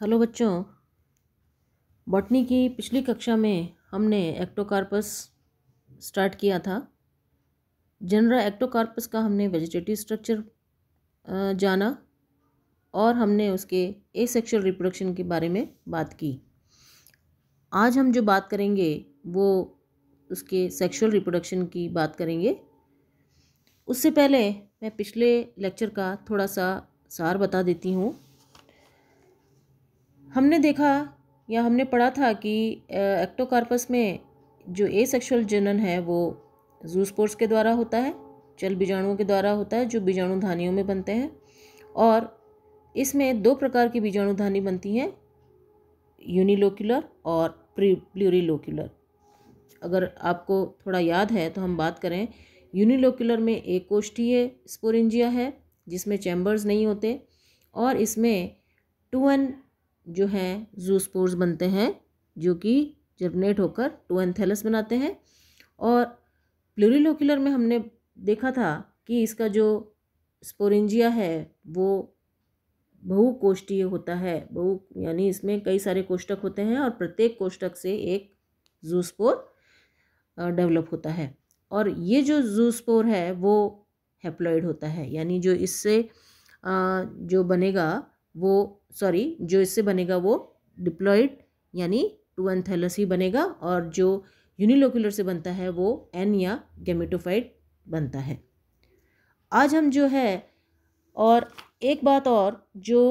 hello बच्चों botany की पिछली कक्षा में हमने एक्टोकार्पस स्टार्ट किया था जनरा एक्टोकार्पस का हमने वेजिटेटिव स्ट्रक्चर जाना और हमने उसके ए सेक्शुअल रिप्रोडक्शन के बारे में बात की आज हम जो बात करेंगे वो उसके सेक्शुअल रिप्रोडक्शन की बात करेंगे उससे पहले मैं पिछले लेक्चर का थोड़ा सा सार बता देती हूँ हमने देखा या हमने पढ़ा था कि एक्टोकार्पस में जो ए सेक्शुअल जनन है वो जूसपोर्स के द्वारा होता है चल बीजाणुओं के द्वारा होता है जो बीजाणुधानियों में बनते हैं और इसमें दो प्रकार की बीजाणु धानी बनती हैं यूनिलोक्युलर और प्लूरीलोक्यूलर अगर आपको थोड़ा याद है तो हम बात करें यूनिलोक्युलर में एक कोष्ठीय स्पोरेंजिया है जिसमें चैम्बर्स नहीं होते और इसमें टू एन जो हैं जूसपोर्स बनते हैं जो कि जर्मनेट होकर टू एंथेलस बनाते हैं और प्लूरिलोक्यूलर में हमने देखा था कि इसका जो स्पोरेंजिया है वो बहुकोष्ठीय होता है बहु यानी इसमें कई सारे कोष्टक होते हैं और प्रत्येक कोष्टक से एक जूसपोर डेवलप होता है और ये जो जूसपोर है वो हैप्लॉइड होता है यानी जो इससे जो बनेगा वो सॉरी जो इससे बनेगा वो डिप्लॉइड यानी टू एन थैलस ही बनेगा और जो यूनिलोक्यूलर से बनता है वो एन या गेमेटोफाइट बनता है आज हम जो है और एक बात और जो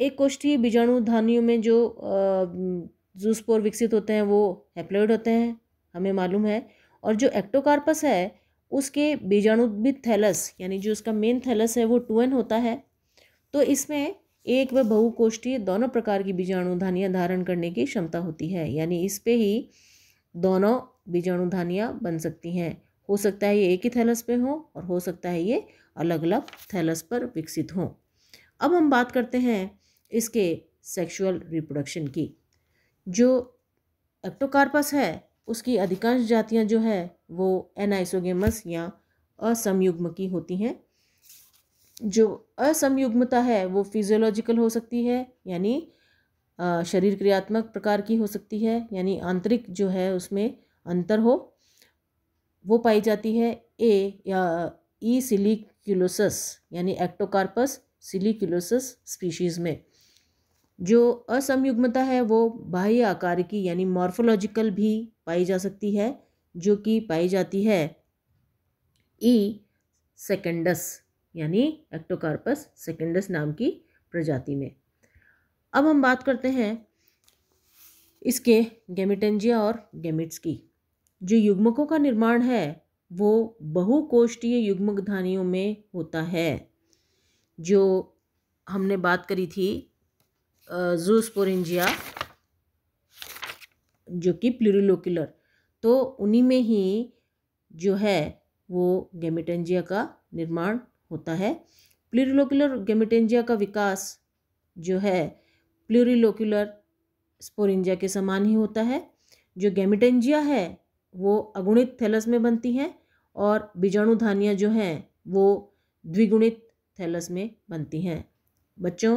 एक कोष्ठी बीजाणु धानियों में जो जूसपोर विकसित होते हैं वो हैप्लोइड होते हैं हमें मालूम है और जो एक्टोकार्पस है उसके बीजाणुद्भित थैलस यानी जो उसका मेन थैलस है वो टू एन होता है तो इसमें एक व बहुकोष्ठी दोनों प्रकार की बीजाणुधानियाँ धारण करने की क्षमता होती है यानी इस पे ही दोनों बीजाणु धानियाँ बन सकती हैं हो सकता है ये एक ही थैलस पे हो और हो सकता है ये अलग अलग थैलस पर विकसित हों अब हम बात करते हैं इसके सेक्सुअल रिप्रोडक्शन की जो एक्टोकार्पस है उसकी अधिकांश जातियाँ जो है वो एनाइसोगेमस या असमयुग्म की होती हैं जो असमयुग्मता है वो फिजियोलॉजिकल हो सकती है यानी शरीर क्रियात्मक प्रकार की हो सकती है यानी आंतरिक जो है उसमें अंतर हो वो पाई जाती है ए या ई e सिलिक्यूलोसस यानी एक्टोकार्पस सिलिक्यूलोसस स्पीशीज़ में जो असमयुग्मता है वो बाह्य आकार की यानी मॉर्फोलॉजिकल भी पाई जा सकती है जो कि पाई जाती है ई e सेकेंडस यानी एक्टोकार्पस सेकेंडस नाम की प्रजाति में अब हम बात करते हैं इसके गेमिटेंजिया और गेमिट्स की जो युग्मकों का निर्माण है वो बहुकोष्ठीय धानियों में होता है जो हमने बात करी थी जूसपोरेंजिया जो कि प्लूरिलोकुलर तो उन्हीं में ही जो है वो गेमिटेंजिया का निर्माण होता है प्लूरिलोक्यूलर गेमिटेंजिया का विकास जो है प्लूरिलोक्यूलर स्पोरेंजिया के समान ही होता है जो गेमिटेंजिया है वो अगुणित थैलस में बनती हैं और बीजाणुधानियाँ जो हैं वो द्विगुणित थैलस में बनती हैं बच्चों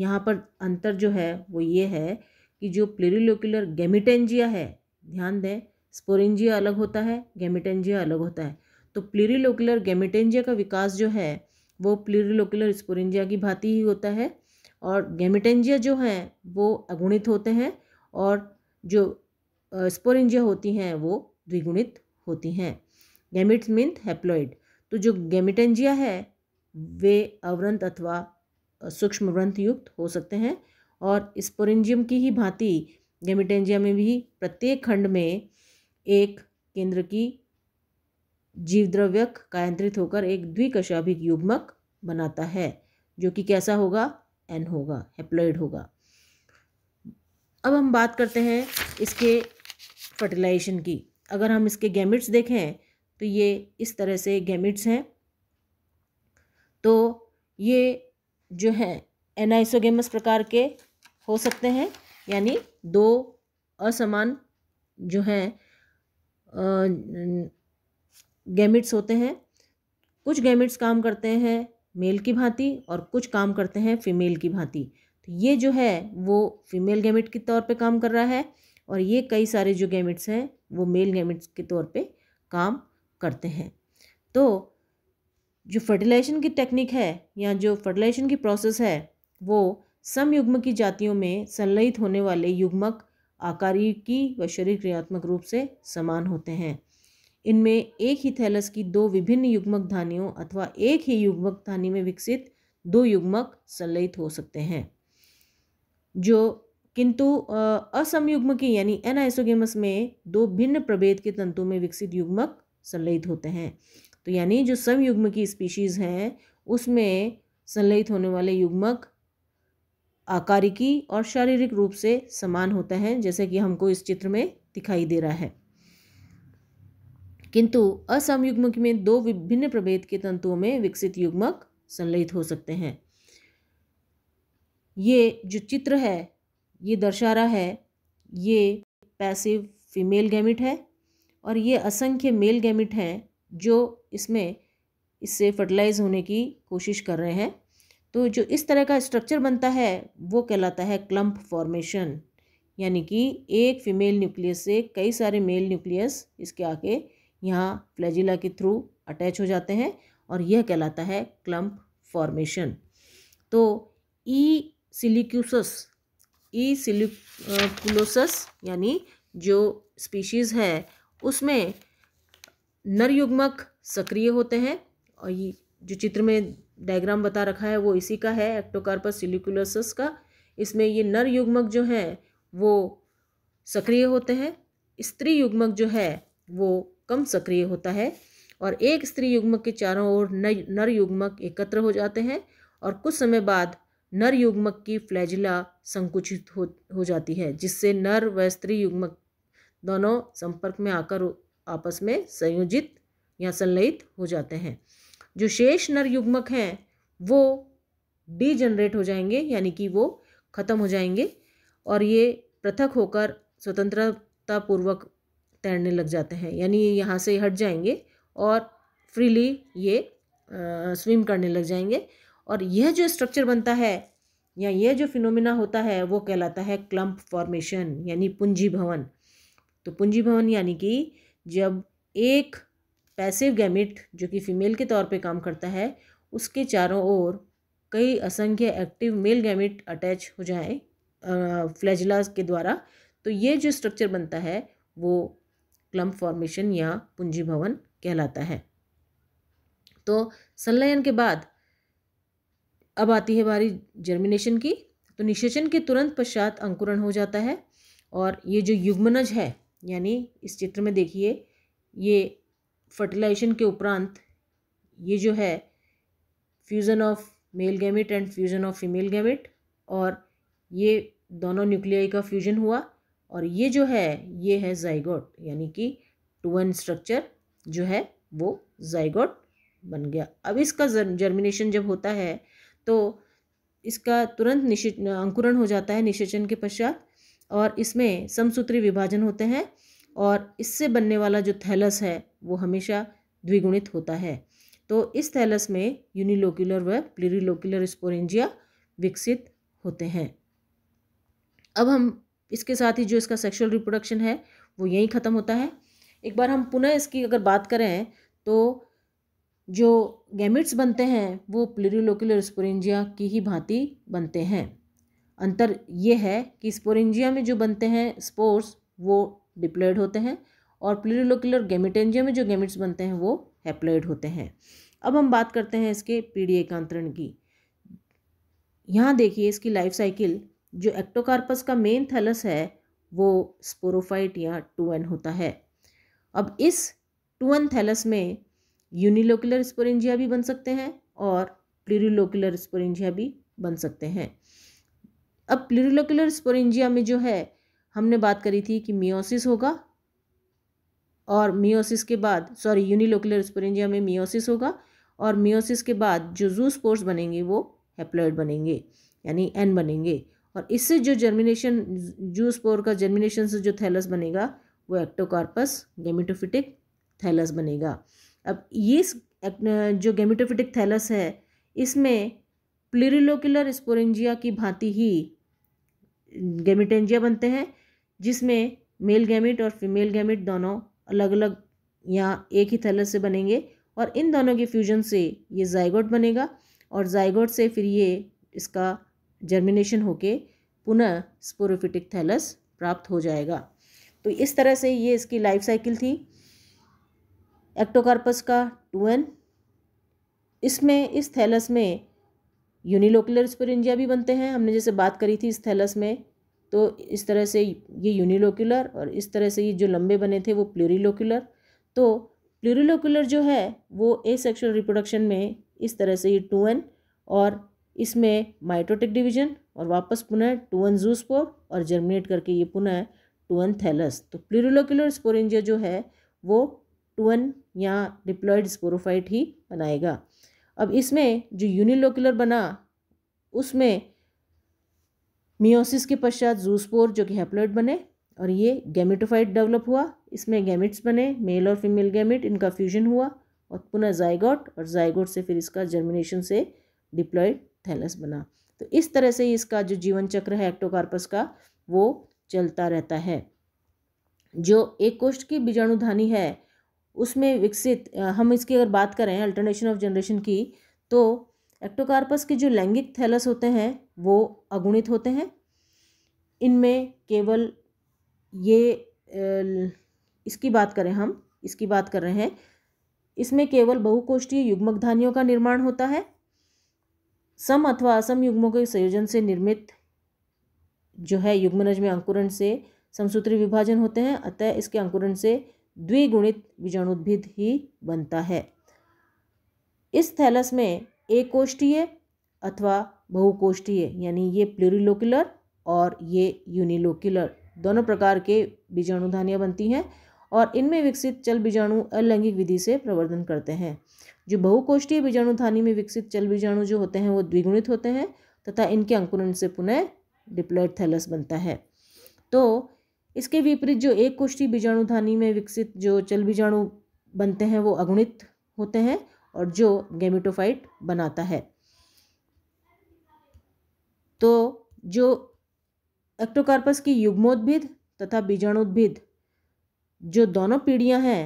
यहाँ पर अंतर जो है वो ये है कि जो प्लेरिलोक्यूलर गेमिटेंजिया है ध्यान दें स्पोरेंजिया अलग होता है गेमिटेंजिया अलग होता है तो प्लीरिलोकुलर गेमिटेंजिया का विकास जो है वो प्लीरिलोकुलर स्पोरेंजिया की भांति ही होता है और गेमिटेंजिया जो हैं वो अगुणित होते हैं और जो स्पोरेंजिया होती हैं वो द्विगुणित होती हैं गेमिट मीन हैप्लॉइड तो जो गेमिटेंजिया है वे अवरंत अथवा सूक्ष्म व्रंथ युक्त हो सकते हैं और स्पोरेंजियम की ही भांति गेमिटेंजिया में भी प्रत्येक खंड में एक केंद्र की जीवद्रव्यक कायंत्रित होकर एक द्विकशाभिक युग्मक बनाता है जो कि कैसा होगा एन होगा हेप्लॉइड होगा अब हम बात करते हैं इसके फर्टिलाइजेशन की अगर हम इसके गैमिट्स देखें तो ये इस तरह से गैमिट्स हैं तो ये जो हैं एनाइसोगेमस प्रकार के हो सकते हैं यानी दो असमान जो हैं गैमिट्स होते हैं कुछ गैमिट्स काम करते हैं मेल की भांति और कुछ काम करते हैं फीमेल की भांति तो ये जो है वो फीमेल गैमिट के तौर पे काम कर रहा है और ये कई सारे जो गैमिट्स हैं वो मेल गैमिट्स के तौर पे काम करते हैं तो जो फर्टिलाइजेशन की टेक्निक है या जो फर्टिलाइजेशन की प्रोसेस है वो समयुग्म की जातियों में संलयित होने वाले युग्मक आकारी की व शरीर क्रियात्मक रूप से समान होते हैं इनमें एक ही थैलस की दो विभिन्न युग्मक धानियों अथवा एक ही युग्मक धानी में विकसित दो युग्मक संलयित हो सकते हैं जो किंतु असमयुग्म की यानी एनाइसोगेमस में दो भिन्न प्रभेद के तंतु में विकसित युग्मक संलयित होते हैं तो यानी जो समयुग्म की स्पीशीज हैं उसमें संलयित होने वाले युग्मक आकारिकी और शारीरिक रूप से समान होता है जैसे कि हमको इस चित्र में दिखाई दे रहा है किंतु असमयुग्मक में दो विभिन्न प्रभेद के तंतुओं में विकसित युग्मक संलयित हो सकते हैं ये जो चित्र है ये दर्शा रहा है ये पैसिव फीमेल गैमिट है और ये असंख्य मेल गैमिट हैं जो इसमें इससे फर्टिलाइज होने की कोशिश कर रहे हैं तो जो इस तरह का स्ट्रक्चर बनता है वो कहलाता है क्लम्प फॉर्मेशन यानी कि एक फीमेल न्यूक्लियस से कई सारे मेल न्यूक्लियस इसके आके यहाँ फ्लैजिला के थ्रू अटैच हो जाते हैं और यह कहलाता है क्लम्प फॉर्मेशन तो ई सिलिक्यूसस ई सिलिकुलोसस यानी जो स्पीशीज़ है उसमें नरयुग्मक सक्रिय होते हैं और ये जो चित्र में डायग्राम बता रखा है वो इसी का है एक्टोकार्पस सिलिकुलसस का इसमें ये नरयुग्मक जो है वो सक्रिय होते हैं स्त्री युग्मक जो है वो कम सक्रिय होता है और एक स्त्री युग्मक के चारों ओर नर युग्मक एकत्र हो जाते हैं और कुछ समय बाद नर युग्मक की फ्लैजिला संकुचित हो हो जाती है जिससे नर व स्त्री युग्मक दोनों संपर्क में आकर आपस में संयोजित या संलयित हो जाते हैं जो शेष नर युग्मक हैं वो डीजनरेट हो जाएंगे यानी कि वो ख़त्म हो जाएंगे और ये पृथक होकर स्वतंत्रतापूर्वक तैरने लग जाते हैं यानी यहाँ से हट जाएंगे और फ्रीली ये स्विम करने लग जाएंगे और यह जो स्ट्रक्चर बनता है या यह जो फिनोमिना होता है वो कहलाता है क्लम्प फॉर्मेशन यानी पूंजी भवन तो पूंजी भवन यानी कि जब एक पैसिव गैमिट जो कि फीमेल के तौर पे काम करता है उसके चारों ओर कई असंख्य एक्टिव मेल गैमिट अटैच हो जाए फ्लैजलाज के द्वारा तो ये जो स्ट्रक्चर बनता है वो क्लम्प फॉर्मेशन या पूंजी भवन कहलाता है तो संलयन के बाद अब आती है बारी जर्मिनेशन की तो निषेचन के तुरंत पश्चात अंकुरण हो जाता है और ये जो युग्मनज है यानी इस चित्र में देखिए ये फर्टिलाइजेशन के उपरांत ये जो है fusion of male gamete and fusion of female gamete और ये दोनों न्यूक्लियाई का फ्यूजन हुआ और ये जो है ये है जाइगोट यानी कि टू स्ट्रक्चर जो है वो जाइगोट बन गया अब इसका जर्मिनेशन जब होता है तो इसका तुरंत निश अंकुरण हो जाता है निषेचन के पश्चात और इसमें समसूत्री विभाजन होते हैं और इससे बनने वाला जो थैलस है वो हमेशा द्विगुणित होता है तो इस थैलस में यूनिलोक्युलर व प्लीरिलोक्यूलर स्पोरेंजिया विकसित होते हैं अब हम इसके साथ ही जो इसका सेक्शुअल रिप्रोडक्शन है वो यहीं ख़त्म होता है एक बार हम पुनः इसकी अगर बात करें तो जो गैमिट्स बनते हैं वो प्लेरिलोकुलर स्पोरेंजिया की ही भांति बनते हैं अंतर ये है कि स्पोरेंजिया में जो बनते हैं स्पोर्स वो डिप्लॉयड होते हैं और प्लेरिलोकुलर गैमिटेंजिया में जो गैमिट्स बनते हैं वो हैप्लॉयड होते हैं अब हम बात करते हैं इसके पीढ़ी एकांतरण की यहाँ देखिए इसकी लाइफ साइकिल जो एक्टोकार्पस का मेन थैलस है वो स्पोरोफाइट या टू एन होता है अब इस टू एन थैलस में यूनिलोकुलर स्पोरेंजिया भी बन सकते हैं और प्लूरिलोकुलर स्पोरेंजिया भी बन सकते हैं अब प्लूरिलोकुलर स्पोरेंजिया में जो है हमने बात करी थी कि मियोसिस होगा और मियोसिस के बाद सॉरी यूनिलोकुलर स्पोरेंजिया में मियोसिस होगा और मियोसिस के बाद जो जू स्पोर्स बनेंगे वो हैप्लॉयड बनेंगे यानी एन बनेंगे और इससे जो जर्मिनेशन जूस पोर का जर्मिनेशन से जो थैलस बनेगा वो एक्टोकार्पस गेमिटोफिटिक थैलस बनेगा अब ये जो गेमिटोफिटिक थैलस है इसमें प्लिरिलोकुलर स्पोरेंजिया की भांति ही गेमिटेंजिया बनते हैं जिसमें मेल गैमिट और फीमेल गैमिट दोनों अलग अलग यहाँ एक ही थैलस से बनेंगे और इन दोनों के फ्यूजन से ये जाइगोट बनेगा और जाइगोट से फिर ये इसका जर्मिनेशन होके पुनः स्पोरोफिटिक थैलस प्राप्त हो जाएगा तो इस तरह से ये इसकी लाइफ साइकिल थी एक्टोकार्पस का टू एन इसमें इस थैलस में यूनिलोकुलर स्पोरेंजिया भी बनते हैं हमने जैसे बात करी थी इस थैलस में तो इस तरह से ये यूनिलोकुलर और इस तरह से ये जो लंबे बने थे वो प्लूरिलोकुलर तो प्लूरिलोकुलर जो है वो ए सेक्शुअल रिप्रोडक्शन में इस तरह से ये टू एन और इसमें माइटोटिक डिवीजन और वापस पुनः टू वन जू स्पोर और जर्मिनेट करके ये पुनः टू वन थैलस तो प्लूरोलोक्यूलर स्पोरेंजिया जो है वो टू वन या डिप्लॉयड स्पोरोफाइट ही बनाएगा अब इसमें जो यूनिलोक्यूलर बना उसमें मियोसिस के पश्चात जूसपोर जो कि हैप्लॉयड बने और ये गैमिटोफाइट डेवलप हुआ इसमें गैमिट्स बने मेल और फीमेल गैमिट इनका फ्यूजन हुआ और पुनः जाइगोट और जाइगोट से फिर इसका जर्मिनेशन से डिप्लॉयड थैलस बना तो इस तरह से इसका जो जीवन चक्र है एक्टोकार्पस का वो चलता रहता है जो एक कोष्ठ की बीजाणुधानी है उसमें विकसित हम इसकी अगर बात करें अल्टरनेशन ऑफ जनरेशन की तो एक्टोकार्पस के जो लैंगिक थैलस होते हैं वो अगुणित होते हैं इनमें केवल ये इसकी बात करें हम इसकी बात कर रहे हैं इसमें केवल बहुकोष्ठीय युग्मक धानियों का निर्माण होता है सम अथवा असम युग्मों के संयोजन से निर्मित जो है युग्मनज में अंकुरण से समसूत्री विभाजन होते हैं अतः इसके अंकुरण से द्विगुणित बीजाणुद्भिद ही बनता है इस थैलस में एक कोष्ठीय अथवा बहुकोष्ठीय यानी ये प्लूरिलोकुलर और ये यूनिलोकुलर दोनों प्रकार के बीजाणुधानियाँ बनती हैं और इनमें विकसित चल बीजाणु अलैंगिक विधि से प्रवर्धन करते हैं जो बहुकोष्ठीय बीजाणुधानी में विकसित चल बीजाणु जो होते हैं वो द्विगुणित होते हैं तथा इनके अंकुरण से पुनः डिप्लॉयड थैलस बनता है तो इसके विपरीत जो एक कोष्ठी बीजाणुधानी में विकसित जो चल बीजाणु बनते हैं वो अगुणित होते हैं और जो गेमिटोफाइट बनाता है तो जो एक्टोकार्पस की युग्मोद्भिद तथा बीजाणुद्भिद जो दोनों पीढ़ियां हैं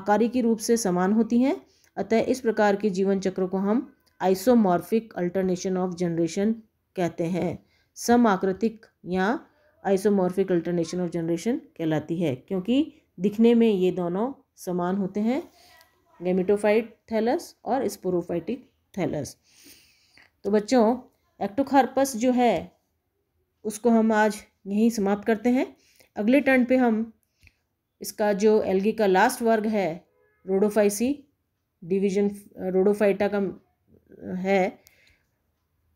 आकारिकी रूप से समान होती हैं अतः इस प्रकार के जीवन चक्र को हम आइसोमॉर्फिक अल्टरनेशन ऑफ जनरेशन कहते हैं समाकृतिक या आइसोमॉर्फिक अल्टरनेशन ऑफ जनरेशन कहलाती है क्योंकि दिखने में ये दोनों समान होते हैं गेमिटोफाइट थैलस और स्पोरोफाइटिक थैलस तो बच्चों एक्टोखार्पस जो है उसको हम आज यहीं समाप्त करते हैं अगले टर्न पे हम इसका जो एल्गी का लास्ट वर्ग है रोडोफाइसी डिवीजन रोडोफाइटा का है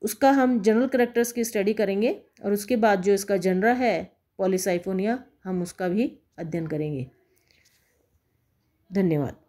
उसका हम जनरल करेक्टर्स की स्टडी करेंगे और उसके बाद जो इसका जनरा है पॉलिसाइफोनिया हम उसका भी अध्ययन करेंगे धन्यवाद